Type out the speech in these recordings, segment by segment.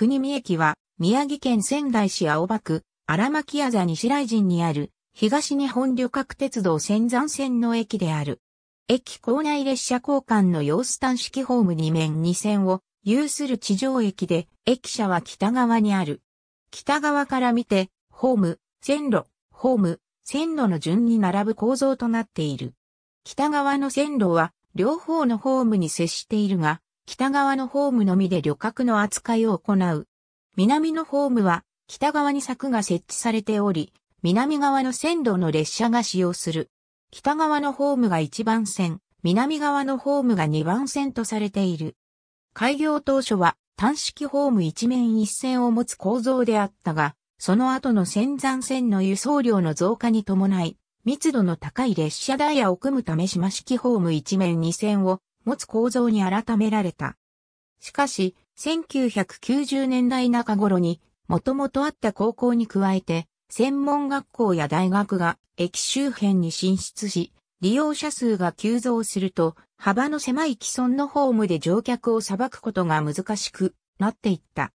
国見駅は、宮城県仙台市青葉区、荒牧屋座西来人にある、東日本旅客鉄道仙山線の駅である。駅構内列車交換の様子端式ホーム2面2線を有する地上駅で、駅舎は北側にある。北側から見て、ホーム、線路、ホーム、線路の順に並ぶ構造となっている。北側の線路は、両方のホームに接しているが、北側のホームのみで旅客の扱いを行う。南のホームは北側に柵が設置されており、南側の線路の列車が使用する。北側のホームが1番線、南側のホームが2番線とされている。開業当初は単式ホーム一面一線を持つ構造であったが、その後の仙山線の輸送量の増加に伴い、密度の高い列車ダイヤを組むため島式ホーム一面二線を持つ構造に改められた。しかし、1990年代中頃に、もともとあった高校に加えて、専門学校や大学が駅周辺に進出し、利用者数が急増すると、幅の狭い既存のホームで乗客を裁くことが難しくなっていった。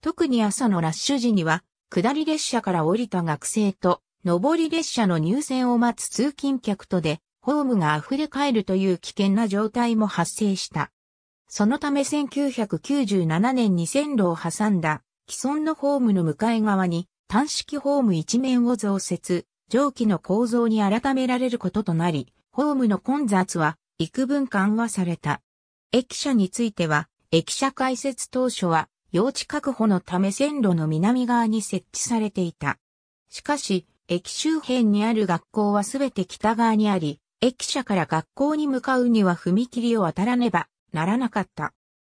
特に朝のラッシュ時には、下り列車から降りた学生と、上り列車の入線を待つ通勤客とで、ホームが溢れ返るという危険な状態も発生した。そのため1997年に線路を挟んだ既存のホームの向かい側に単式ホーム一面を増設、蒸気の構造に改められることとなり、ホームの混雑は幾分緩和された。駅舎については、駅舎開設当初は、用地確保のため線路の南側に設置されていた。しかし、駅周辺にある学校はすべて北側にあり、駅舎から学校に向かうには踏切を渡らねばならなかった。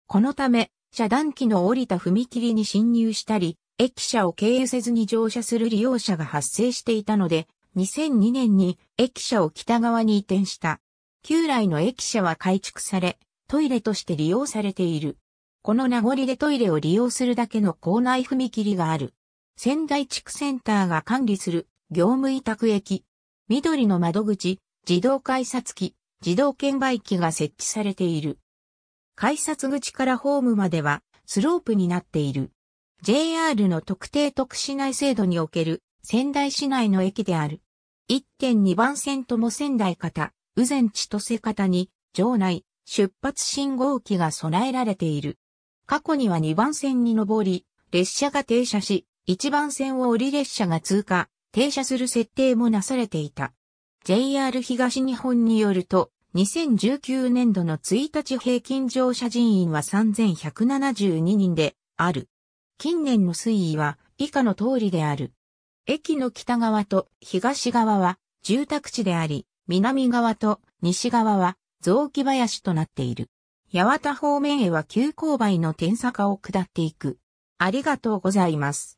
このため、遮断機の降りた踏切に侵入したり、駅舎を経由せずに乗車する利用者が発生していたので、2002年に駅舎を北側に移転した。旧来の駅舎は改築され、トイレとして利用されている。この名残でトイレを利用するだけの校内踏切がある。仙台地区センターが管理する業務委託駅。緑の窓口、自動改札機、自動券売機が設置されている。改札口からホームまではスロープになっている。JR の特定特市内制度における仙台市内の駅である。1.2番線とも仙台方、宇前千歳方に、場内、出発信号機が備えられている。過去には2番線に上り、列車が停車し、1番線を降り列車が通過、停車する設定もなされていた。JR 東日本によると、2019年度の1日平均乗車人員は3172人である。近年の推移は以下の通りである。駅の北側と東側は住宅地であり、南側と西側は雑木林となっている。八幡方面へは急勾配の点差化を下っていく。ありがとうございます。